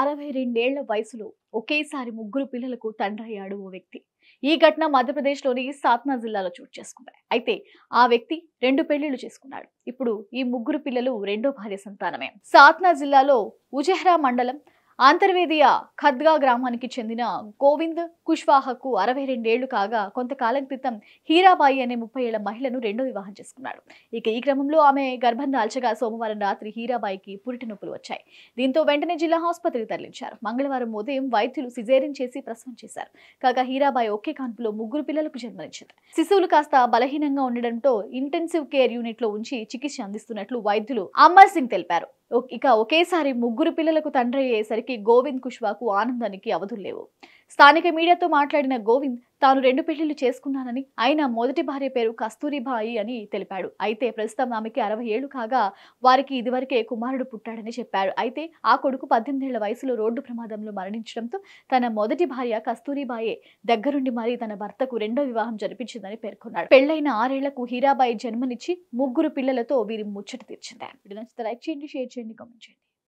అరవై రెండేళ్ల వయసులో ఒకేసారి ముగ్గురు పిల్లలకు తండ్రి అయ్యాడు ఓ వ్యక్తి ఈ ఘటన మధ్యప్రదేశ్లోని సాత్నా జిల్లాలో చోటు చేసుకున్నాయి అయితే ఆ వ్యక్తి రెండు పెళ్లిళ్లు చేసుకున్నాడు ఇప్పుడు ఈ ముగ్గురు పిల్లలు రెండో భార్య సంతానమే సాత్నా జిల్లాలో ఉజెహ్రా మండలం అంతర్వేదియ ఖద్గా గ్రామానికి చెందిన గోవింద్ కుష్వాహకు అరవై రెండేళ్లు కాగా కొంతకాలం క్రితం హీరాబాయి అనే ముప్పై ఏళ్ల మహిళను రెండో వివాహం చేసుకున్నాడు ఇక ఈ క్రమంలో ఆమె గర్భం దాల్చగా సోమవారం రాత్రి హీరాబాయికి పురిటి నొప్పులు వచ్చాయి దీంతో వెంటనే జిల్లా ఆసుపత్రికి తరలించారు మంగళవారం ఉదయం వైద్యులు సిజేరిన్ చేసి ప్రసవం చేశారు కాగా హీరాబాయి ఒకే కాన్పులో ముగ్గురు పిల్లలకు జన్మనిచ్చింది శిశువులు కాస్త బలహీనంగా ఉండడంతో ఇంటెన్సివ్ కేర్ యూనిట్ లో ఉంచి చికిత్స అందిస్తున్నట్లు వైద్యులు అమర్ సింగ్ తెలిపారు ఇక ఒకేసారి ముగ్గురు పిల్లలకు తండ్రి అయ్యేసరికి గోవింద్ కుష్వాకు ఆనందానికి అవధులు లేవు స్థానిక మీడియాతో మాట్లాడిన గోవింద్ తాను రెండు పెళ్లిళ్లు చేసుకున్నానని ఆయన మొదటి భార్య పేరు కస్తూరిబాయి అని తెలిపాడు అయితే ప్రస్తుతం ఆమెకి అరవై ఏళ్లు కాగా వారికి ఇదివరకే కుమారుడు పుట్టాడని చెప్పాడు అయితే ఆ కొడుకు పద్దెనిమిదేళ్ల వయసులో రోడ్డు ప్రమాదంలో మరణించడంతో తన మొదటి భార్య కస్తూరిబాయే దగ్గరుండి మరీ తన భర్తకు రెండో వివాహం జరిపించిందని పేర్కొన్నాడు పెళ్లైన ఆరేళ్లకు హీరాబాయి జన్మనిచ్చి ముగ్గురు పిల్లలతో వీరి ముచ్చట తీర్చింది లైక్ చేయండి షేర్ చేయండి కామెంట్ చేయండి